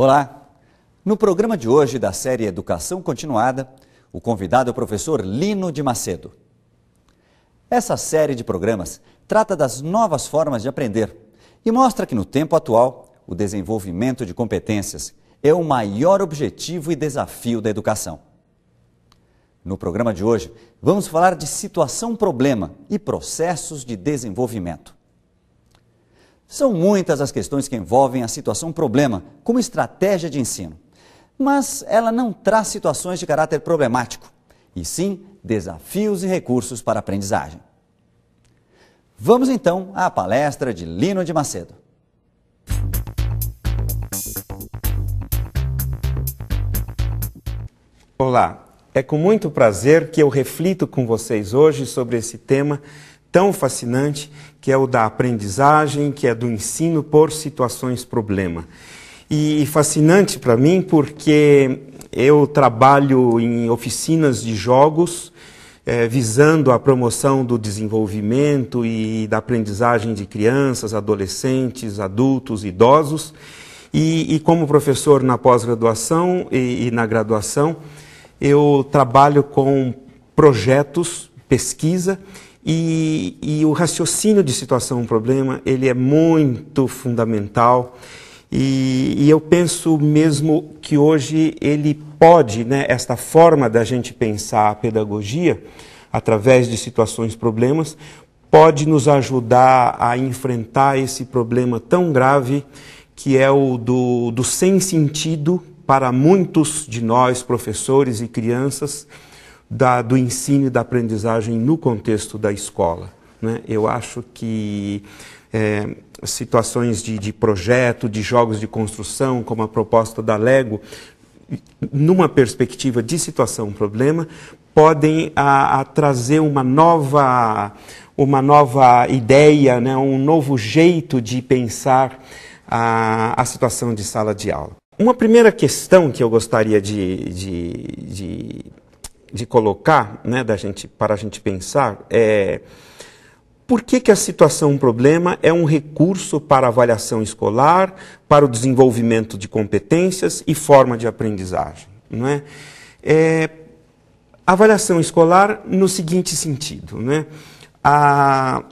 Olá! No programa de hoje da série Educação Continuada, o convidado é o professor Lino de Macedo. Essa série de programas trata das novas formas de aprender e mostra que no tempo atual, o desenvolvimento de competências é o maior objetivo e desafio da educação. No programa de hoje, vamos falar de situação-problema e processos de desenvolvimento. São muitas as questões que envolvem a situação problema como estratégia de ensino, mas ela não traz situações de caráter problemático, e sim desafios e recursos para a aprendizagem. Vamos então à palestra de Lino de Macedo. Olá, é com muito prazer que eu reflito com vocês hoje sobre esse tema tão fascinante que é o da aprendizagem, que é do ensino por situações problema. E fascinante para mim porque eu trabalho em oficinas de jogos é, visando a promoção do desenvolvimento e da aprendizagem de crianças, adolescentes, adultos, idosos. E, e como professor na pós-graduação e, e na graduação, eu trabalho com projetos, pesquisa e, e o raciocínio de situação-problema, ele é muito fundamental. E, e, eu penso mesmo que hoje ele pode, né, esta forma da gente pensar a pedagogia, através de situações, problemas, pode nos ajudar a enfrentar esse problema tão grave que é o do, do sem sentido para muitos de nós, professores e crianças, da, do ensino e da aprendizagem no contexto da escola. Né? Eu acho que é, situações de, de projeto, de jogos de construção, como a proposta da Lego, numa perspectiva de situação-problema, podem a, a, trazer uma nova, uma nova ideia, né, um novo jeito de pensar a, a situação de sala de aula. Uma primeira questão que eu gostaria de, de, de de colocar, né, da gente, para a gente pensar, é por que, que a situação um problema é um recurso para avaliação escolar, para o desenvolvimento de competências e forma de aprendizagem? Não é? é avaliação escolar no seguinte sentido, né? A,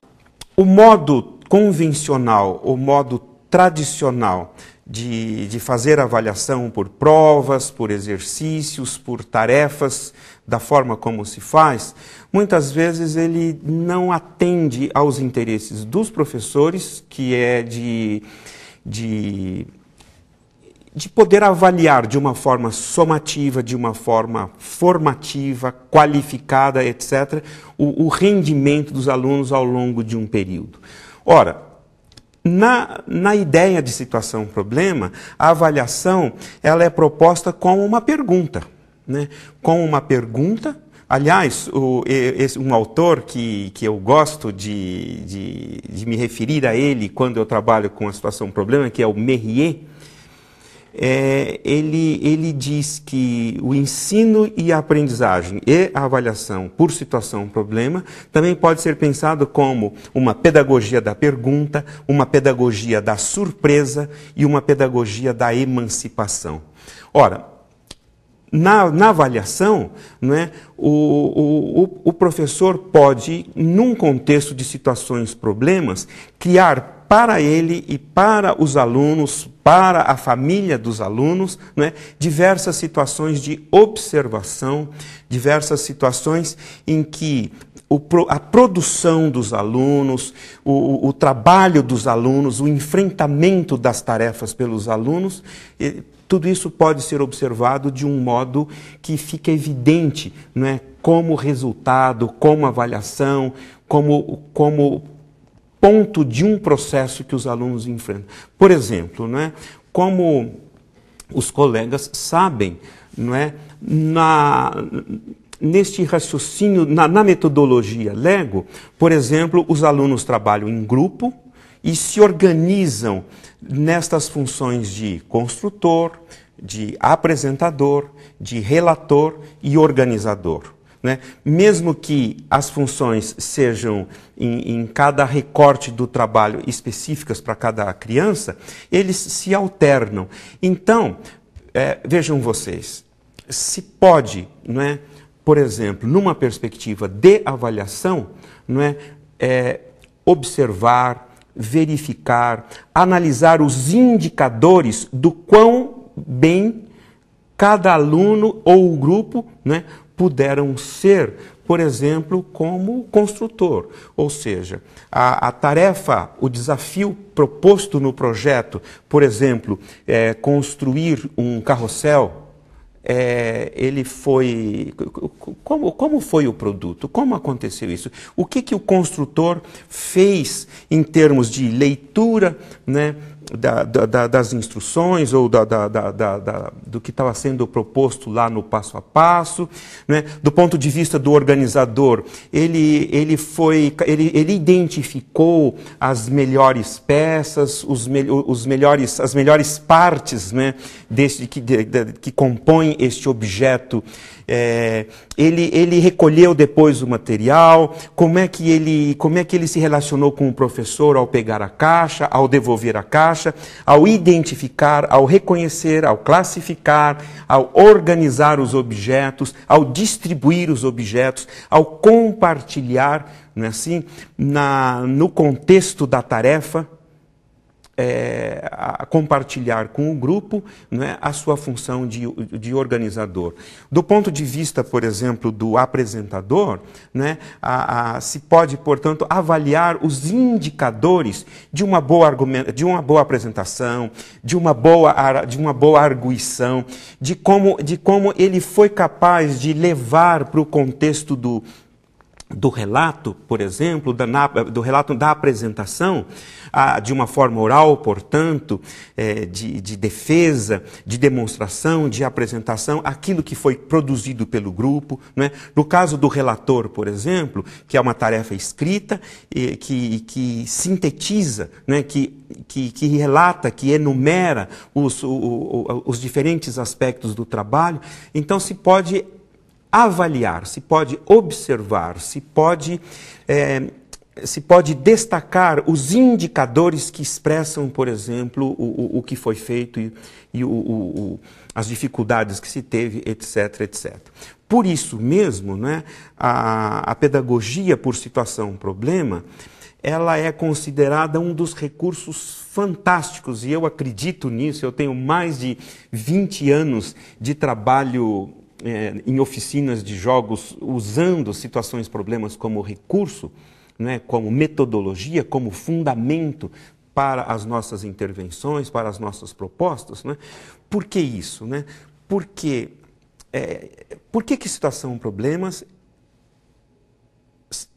o modo convencional, o modo tradicional de, de fazer avaliação por provas, por exercícios, por tarefas da forma como se faz, muitas vezes ele não atende aos interesses dos professores, que é de, de, de poder avaliar de uma forma somativa, de uma forma formativa, qualificada, etc., o, o rendimento dos alunos ao longo de um período. Ora, na, na, ideia de situação-problema, a avaliação ela é proposta como uma pergunta né, com uma pergunta. Aliás, o, esse, um autor que, que eu gosto de, de, de, me referir a ele quando eu trabalho com a situação problema, que é o Merrier, é, ele, ele diz que o ensino e a aprendizagem e a avaliação por situação problema também pode ser pensado como uma pedagogia da pergunta, uma pedagogia da surpresa e uma pedagogia da emancipação. Ora, na, na avaliação, né, o, o, o professor pode, num contexto de situações, problemas, criar para ele e para os alunos, para a família dos alunos, né, diversas situações de observação, diversas situações em que o, a produção dos alunos, o, o, trabalho dos alunos, o enfrentamento das tarefas pelos alunos tudo isso pode ser observado de um modo que fica evidente, não é? Como resultado, como avaliação, como, como ponto de um processo que os alunos enfrentam. Por exemplo, não é? Como os colegas sabem, não é? Na, neste raciocínio, na, na metodologia Lego, por exemplo, os alunos trabalham em grupo, e se organizam nestas funções de construtor, de apresentador, de relator e organizador. Né? Mesmo que as funções sejam em, em cada recorte do trabalho específicas para cada criança, eles se alternam. Então, é, vejam vocês, se pode, não é, por exemplo, numa perspectiva de avaliação, não é, é observar, verificar, analisar os indicadores do quão bem cada aluno ou grupo né, puderam ser, por exemplo, como construtor. Ou seja, a, a tarefa, o desafio proposto no projeto, por exemplo, é construir um carrossel é, ele foi. Como, como foi o produto? Como aconteceu isso? O que, que o construtor fez em termos de leitura, né? da, da, das instruções ou da, do que estava sendo proposto lá no passo a passo. Né? Do ponto de vista do organizador, ele, ele, foi, ele, ele identificou as melhores peças, os, me, os melhores, as melhores partes né? desse que, de, de, que compõem este objeto. É, ele, ele recolheu depois o material, como é, que ele, como é que ele se relacionou com o professor ao pegar a caixa, ao devolver a caixa ao identificar, ao reconhecer, ao classificar, ao organizar os objetos, ao distribuir os objetos, ao compartilhar, não é assim, na, no contexto da tarefa, é, a compartilhar com o grupo né, a sua função de, de organizador. Do ponto de vista, por exemplo, do apresentador, né, a, a, se pode, portanto, avaliar os indicadores de uma boa, argumenta, de uma boa apresentação, de uma boa, de uma boa arguição, de como, de como ele foi capaz de levar para o contexto do, do relato, por exemplo, da, do relato da apresentação, a, de uma forma oral, portanto, é, de, de, defesa, de demonstração, de apresentação, aquilo que foi produzido pelo grupo. Né? No caso do relator, por exemplo, que é uma tarefa escrita, e, que, que sintetiza, né? que, que, que relata, que enumera os, o, o, os diferentes aspectos do trabalho, então se pode avaliar, se pode observar, se pode, é, se pode destacar os indicadores que expressam, por exemplo, o, o, o que foi feito e, e o, as dificuldades que se teve, etc, etc. Por isso mesmo, né, a, a pedagogia por situação-problema, ela é considerada um dos recursos fantásticos, e eu acredito nisso, eu tenho mais de 20 anos de trabalho é, em oficinas de jogos usando situações, problemas como recurso, né, como metodologia, como fundamento para as nossas intervenções, para as nossas propostas. Né? Por que isso? Né? Porque, é, por que, que situação problemas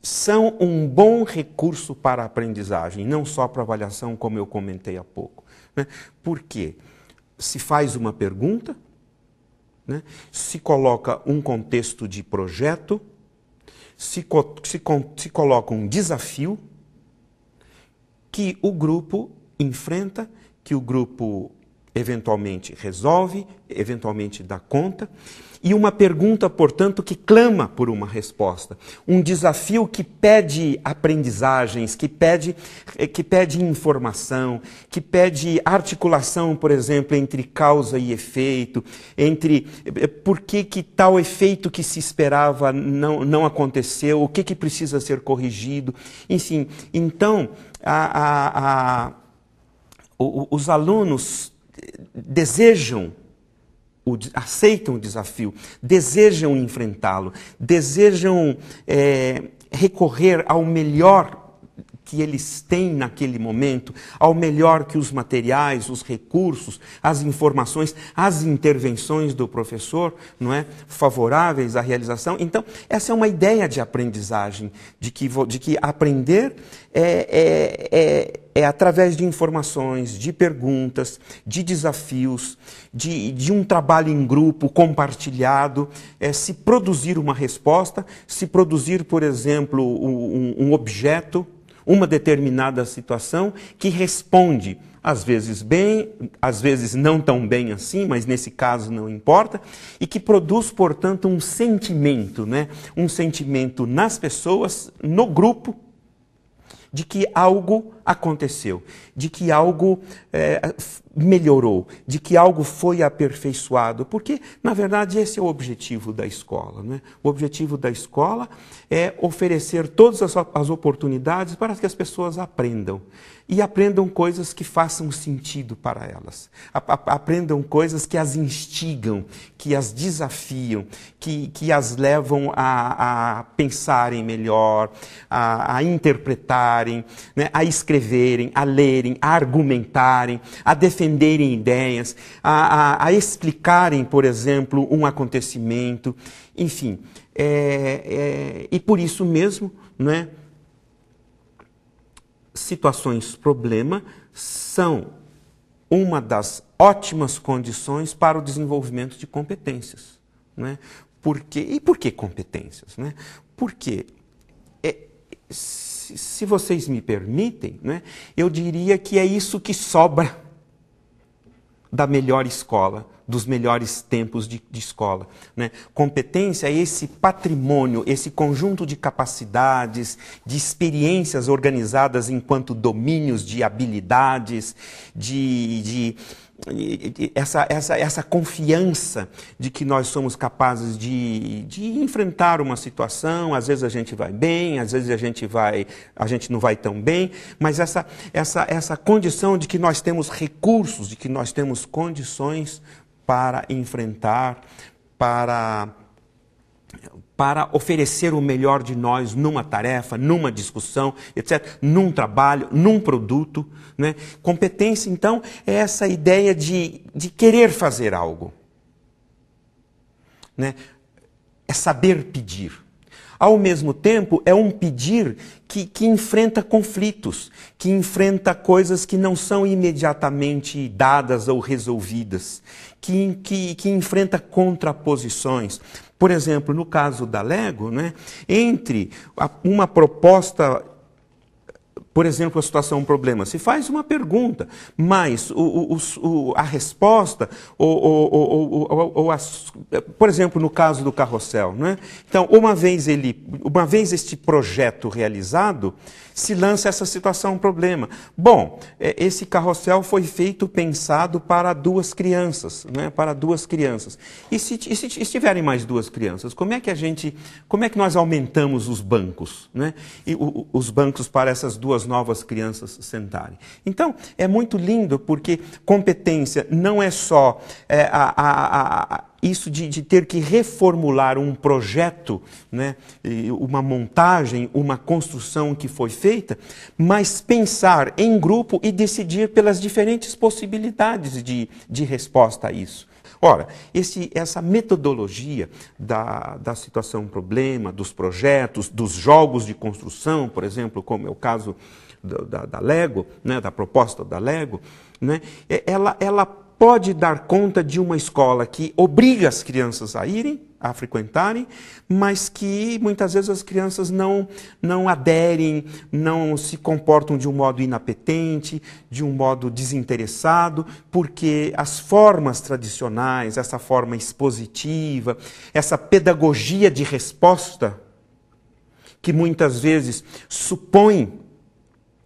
são um bom recurso para a aprendizagem, não só para avaliação, como eu comentei há pouco. Né? Porque se faz uma pergunta, né? Se coloca um contexto de projeto, se, co se, se coloca um desafio que o grupo enfrenta, que o grupo eventualmente resolve, eventualmente dá conta. E uma pergunta, portanto, que clama por uma resposta. Um desafio que pede aprendizagens, que pede, eh, que pede informação, que pede articulação, por exemplo, entre causa e efeito, entre eh, por que, que tal efeito que se esperava não, não aconteceu, o que, que precisa ser corrigido. Enfim, então, a, a, a, os alunos desejam, aceitam o desafio, desejam enfrentá-lo, desejam é, recorrer ao melhor que eles têm naquele momento, ao melhor que os materiais, os recursos, as informações, as intervenções do professor, não é, favoráveis à realização. Então, essa é uma ideia de aprendizagem, de que, de que aprender é, é, é, é através de informações, de perguntas, de desafios, de, de um trabalho em grupo compartilhado, é, se produzir uma resposta, se produzir, por exemplo, um, um objeto uma determinada situação que responde, às vezes bem, às vezes não tão bem assim, mas nesse caso não importa, e que produz, portanto, um sentimento, né? um sentimento nas pessoas, no grupo, de que algo aconteceu, de que algo é, melhorou, de que algo foi aperfeiçoado, porque, na verdade, esse é o objetivo da escola. Né? O objetivo da escola é oferecer todas as, as oportunidades para que as pessoas aprendam e aprendam coisas que façam sentido para elas. Aprendam coisas que as instigam, que as desafiam, que, que as levam a, a pensarem melhor, a, a interpretarem, né? a escrever escreverem, a lerem, a argumentarem, a defenderem ideias, a, a, a explicarem, por exemplo, um acontecimento, enfim. É, é, e por isso mesmo, né, situações problema são uma das ótimas condições para o desenvolvimento de competências. Né? E por que competências? Né? Porque é, se se, vocês me permitem, né, eu diria que é isso que sobra da melhor escola, dos melhores tempos de, de escola. Né? Competência é esse patrimônio, esse conjunto de capacidades, de experiências organizadas enquanto domínios de habilidades, de, de essa, essa, essa confiança de que nós somos capazes de, de enfrentar uma situação, às vezes a gente vai bem, às vezes a gente, vai, a gente não vai tão bem, mas essa, essa, essa condição de que nós temos recursos, de que nós temos condições para enfrentar, para para oferecer o melhor de nós numa tarefa, numa discussão, etc., num trabalho, num produto. Né? Competência, então, é essa ideia de, de querer fazer algo. Né? É saber pedir. Ao mesmo tempo, é um pedir que, que enfrenta conflitos, que enfrenta coisas que não são imediatamente dadas ou resolvidas, que, que, que enfrenta contraposições por exemplo, no caso da Lego, né, entre uma proposta por exemplo, a situação, um problema. Se faz uma pergunta, mas o, o, o, a resposta, ou, as, por exemplo, no caso do carrossel. Né? Então, uma vez, ele, uma vez este projeto realizado, se lança essa situação, um problema. Bom, é, esse carrossel foi feito, pensado para duas crianças, né? para duas crianças. E se, e se, tiverem mais duas crianças, como é que a gente, como é que nós aumentamos os bancos, né? E o, os bancos para essas duas novas crianças sentarem. Então, é muito lindo porque competência não é só é, a, a, a isso de, de, ter que reformular um projeto, né, uma montagem, uma construção que foi feita, mas pensar em grupo e decidir pelas diferentes possibilidades de, de resposta a isso. Ora, esse, essa metodologia da, da situação-problema, dos projetos, dos jogos de construção, por exemplo, como é o caso da, da, da Lego, né, da proposta da Lego, né, ela, ela pode dar conta de uma escola que obriga as crianças a irem, a frequentarem, mas que muitas vezes as crianças não, não aderem, não se comportam de um modo inapetente, de um modo desinteressado, porque as formas tradicionais, essa forma expositiva, essa pedagogia de resposta, que muitas vezes supõe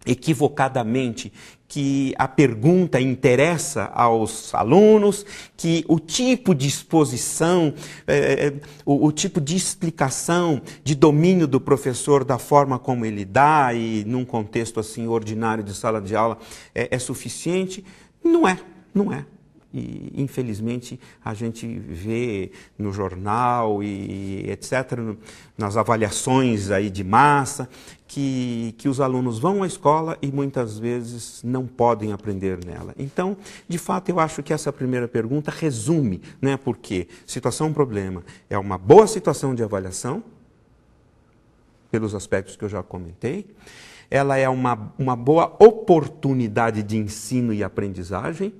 equivocadamente que a pergunta interessa aos alunos, que o tipo de exposição, eh, eh, o, o, tipo de explicação, de domínio do professor da forma como ele dá e num contexto assim ordinário de sala de aula é, é suficiente. Não é, não é. E, infelizmente, a gente vê no jornal e etc., nas avaliações aí de massa, que, que os alunos vão à escola e muitas vezes não podem aprender nela. Então, de fato, eu acho que essa primeira pergunta resume, né? Porque situação-problema é uma boa situação de avaliação, pelos aspectos que eu já comentei, ela é uma, uma boa oportunidade de ensino e aprendizagem,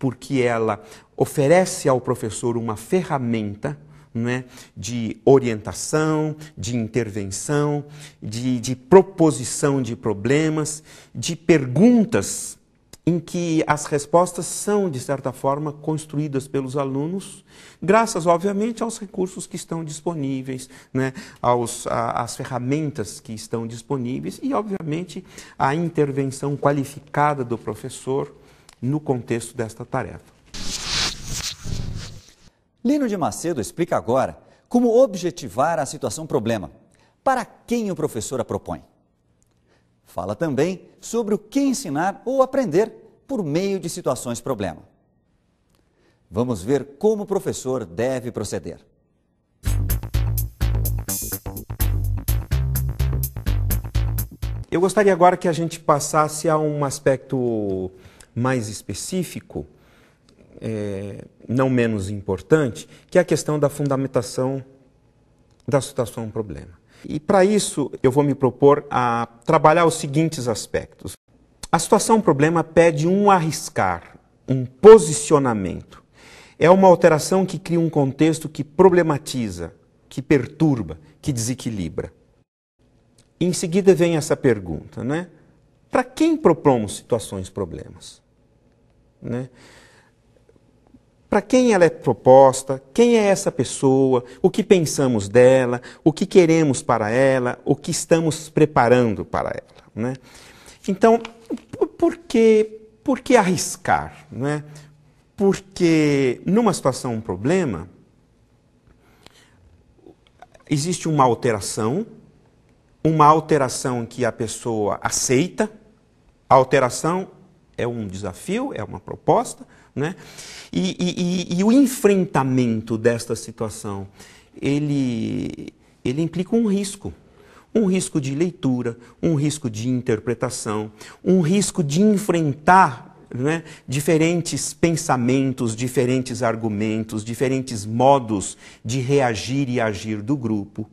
porque ela oferece ao professor uma ferramenta né, de orientação, de intervenção, de, de proposição de problemas, de perguntas em que as respostas são, de certa forma, construídas pelos alunos, graças, obviamente, aos recursos que estão disponíveis, né, aos, a, às ferramentas que estão disponíveis e, obviamente, à intervenção qualificada do professor no contexto desta tarefa. Lino de Macedo explica agora como objetivar a situação problema, para quem o professor a propõe. Fala também sobre o que ensinar ou aprender por meio de situações problema. Vamos ver como o professor deve proceder. Eu gostaria agora que a gente passasse a um aspecto mais específico, é, não menos importante, que é a questão da fundamentação da situação problema. E para isso eu vou me propor a trabalhar os seguintes aspectos. A situação problema pede um arriscar, um posicionamento. É uma alteração que cria um contexto que problematiza, que perturba, que desequilibra. Em seguida vem essa pergunta, né? Para quem propomos situações problemas? né? para quem ela é proposta, quem é essa pessoa, o que pensamos dela, o que queremos para ela, o que estamos preparando para ela. Né? Então, por que, por que arriscar? Né? Porque numa situação, um problema, existe uma alteração, uma alteração que a pessoa aceita, a alteração é um desafio, é uma proposta, né? E, e, e, e o enfrentamento desta situação, ele, ele implica um risco. Um risco de leitura, um risco de interpretação, um risco de enfrentar né? diferentes pensamentos, diferentes argumentos, diferentes modos de reagir e agir do grupo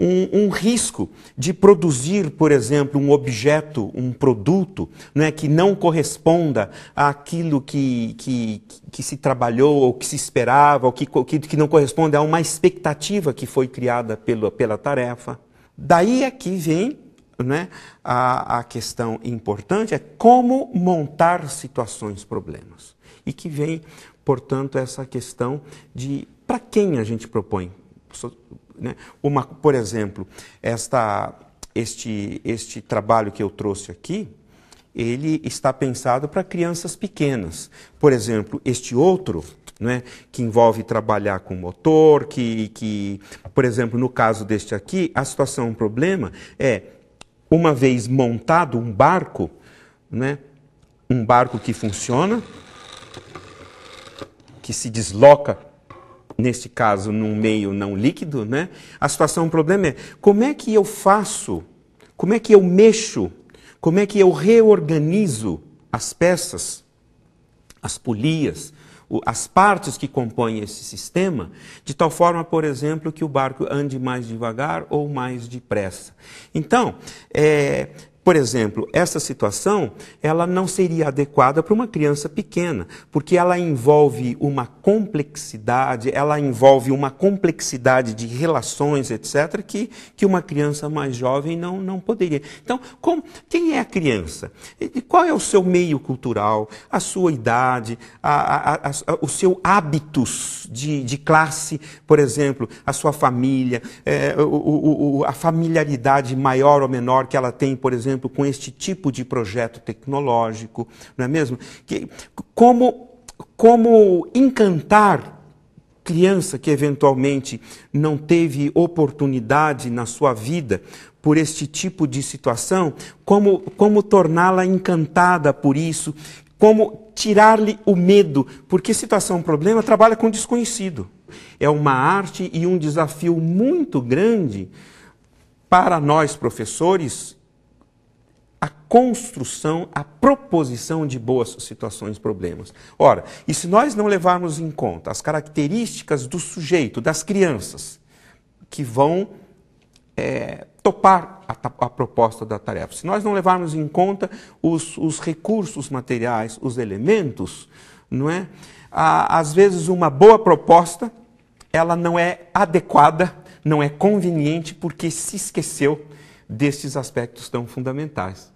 um, um risco de produzir, por exemplo, um objeto, um produto né, que não corresponda àquilo que, que, que se trabalhou, ou que se esperava, ou que, que, que não corresponde a uma expectativa que foi criada pelo, pela tarefa. Daí é que vem né, a, a questão importante, é como montar situações, problemas. E que vem, portanto, essa questão de para quem a gente propõe né? Uma, por exemplo, esta, este, este trabalho que eu trouxe aqui, ele está pensado para crianças pequenas. Por exemplo, este outro, né, que envolve trabalhar com motor, que, que, por exemplo, no caso deste aqui, a situação, um problema é, uma vez montado um barco, né, um barco que funciona, que se desloca neste caso, num meio não líquido, né? A situação, o problema é como é que eu faço, como é que eu mexo, como é que eu reorganizo as peças, as polias, as partes que compõem esse sistema, de tal forma, por exemplo, que o barco ande mais devagar ou mais depressa. Então, é, por exemplo, essa situação, ela não seria adequada para uma criança pequena, porque ela envolve uma complexidade, ela envolve uma complexidade de relações, etc., que, que uma criança mais jovem não, não poderia. Então, com, quem é a criança? E qual é o seu meio cultural, a sua idade, a, a, a, o seu hábitos de, de classe, por exemplo, a sua família, é, o, o, a familiaridade maior ou menor que ela tem, por exemplo, exemplo, com este tipo de projeto tecnológico, não é mesmo? Que, como, como encantar criança que eventualmente não teve oportunidade na sua vida por este tipo de situação, como, como torná-la encantada por isso, como tirar-lhe o medo, porque situação é problema trabalha com desconhecido. É uma arte e um desafio muito grande para nós professores a construção, a proposição de boas situações, problemas. Ora, e se nós não levarmos em conta as características do sujeito, das crianças, que vão é, topar a, a, proposta da tarefa, se nós não levarmos em conta os, os recursos materiais, os elementos, não é? À, às vezes uma boa proposta, ela não é adequada, não é conveniente porque se esqueceu destes aspectos tão fundamentais.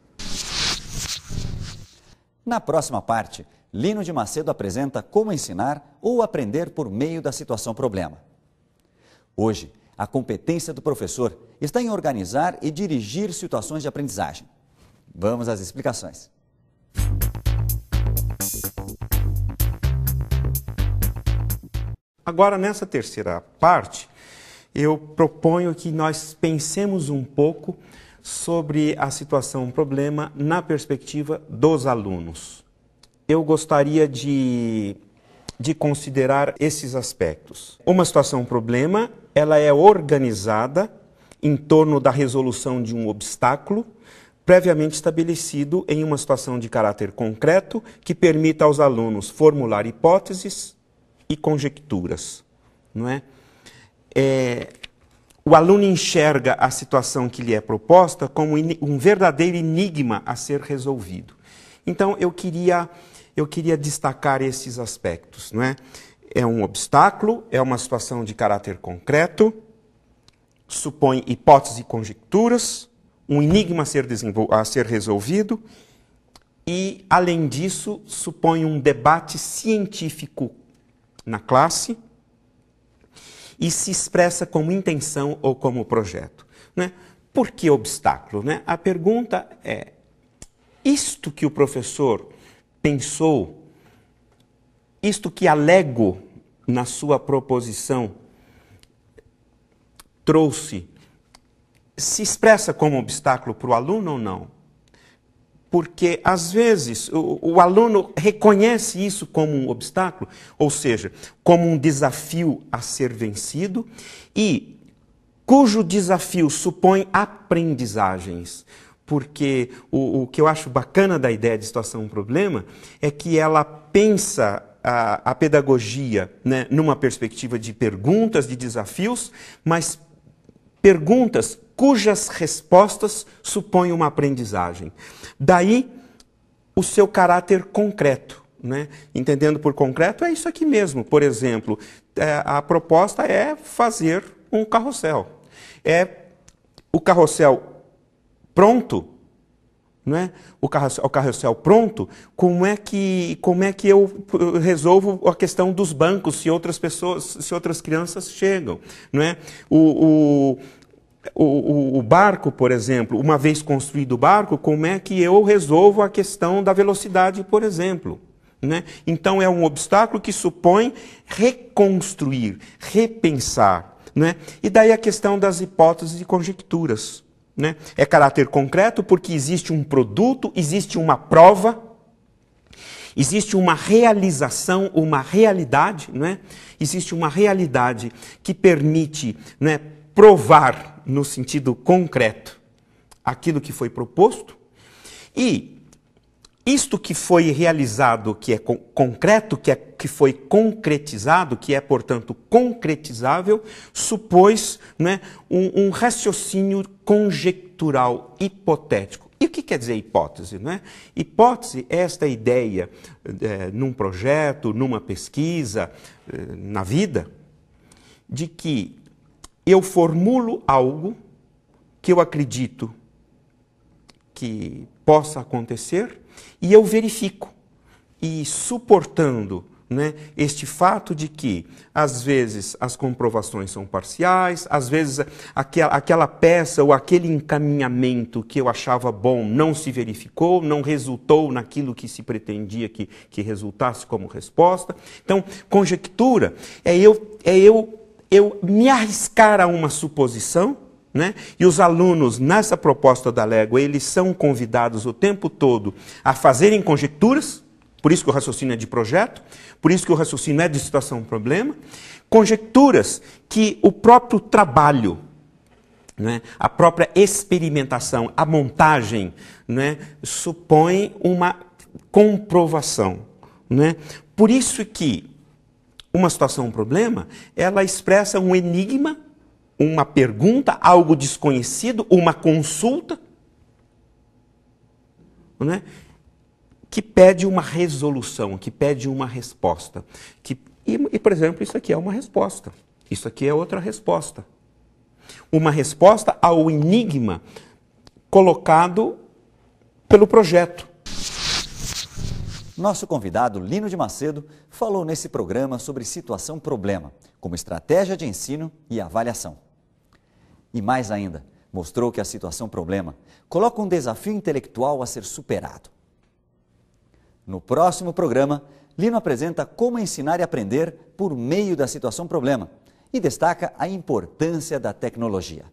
Na próxima parte, Lino de Macedo apresenta como ensinar ou aprender por meio da situação problema. Hoje, a competência do professor está em organizar e dirigir situações de aprendizagem. Vamos às explicações. Agora, nessa terceira parte, eu proponho que nós pensemos um pouco sobre a situação, o problema, na perspectiva dos alunos. Eu gostaria de, de considerar esses aspectos. Uma situação, um problema, ela é organizada em torno da resolução de um obstáculo previamente estabelecido em uma situação de caráter concreto que permita aos alunos formular hipóteses e conjecturas, não é? é, o aluno enxerga a situação que lhe é proposta como um verdadeiro enigma a ser resolvido. Então, eu queria, eu queria destacar esses aspectos. Não é? é um obstáculo, é uma situação de caráter concreto, supõe hipóteses e conjecturas, um enigma a ser, a ser resolvido, e, além disso, supõe um debate científico na classe e se expressa como intenção ou como projeto. Né? Por que obstáculo? Né? A pergunta é: isto que o professor pensou, isto que alego na sua proposição trouxe, se expressa como obstáculo para o aluno ou não? porque às vezes o, o, aluno reconhece isso como um obstáculo, ou seja, como um desafio a ser vencido e cujo desafio supõe aprendizagens. Porque o, o que eu acho bacana da ideia de situação-problema é que ela pensa a, a pedagogia né, numa perspectiva de perguntas, de desafios, mas perguntas cujas respostas supõem uma aprendizagem. Daí o seu caráter concreto. Né? Entendendo por concreto, é isso aqui mesmo. Por exemplo, é, a proposta é fazer um carrossel. É o carrossel pronto não é? O carrossel, o carrossel pronto, como é que como é que eu resolvo a questão dos bancos se outras pessoas, se outras crianças chegam, não é? O, o, o, o barco, por exemplo, uma vez construído o barco, como é que eu resolvo a questão da velocidade, por exemplo? Né? Então é um obstáculo que supõe reconstruir, repensar. Né? E daí a questão das hipóteses e conjecturas. Né? É caráter concreto porque existe um produto, existe uma prova, existe uma realização, uma realidade, né? existe uma realidade que permite né, provar, no sentido concreto, aquilo que foi proposto, e isto que foi realizado, que é concreto, que, é, que foi concretizado, que é, portanto, concretizável, supôs né, um, um raciocínio conjectural hipotético. E o que quer dizer hipótese? Né? Hipótese é esta ideia é, num projeto, numa pesquisa, é, na vida, de que eu formulo algo que eu acredito que possa acontecer e eu verifico. E suportando né, este fato de que, às vezes, as comprovações são parciais, às vezes, aquela, aquela peça ou aquele encaminhamento que eu achava bom não se verificou, não resultou naquilo que se pretendia que, que resultasse como resposta. Então, conjectura é eu, é eu, eu me arriscar a uma suposição né? E os alunos, nessa proposta da Légua, eles são convidados o tempo todo a fazerem conjecturas, por isso que o raciocínio é de projeto, por isso que o raciocínio é de situação-problema, conjecturas que o próprio trabalho, né, a própria experimentação, a montagem, né, supõe uma comprovação. Né? Por isso que uma situação-problema, ela expressa um enigma uma pergunta, algo desconhecido, uma consulta, né? que pede uma resolução, que pede uma resposta. Que, e, e, por exemplo, isso aqui é uma resposta. Isso aqui é outra resposta. Uma resposta ao enigma colocado pelo projeto. Nosso convidado Lino de Macedo falou nesse programa sobre situação-problema, como estratégia de ensino e avaliação. E mais ainda, mostrou que a situação problema coloca um desafio intelectual a ser superado. No próximo programa, Lino apresenta como ensinar e aprender por meio da situação problema e destaca a importância da tecnologia.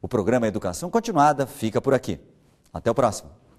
O programa Educação Continuada fica por aqui. Até o próximo.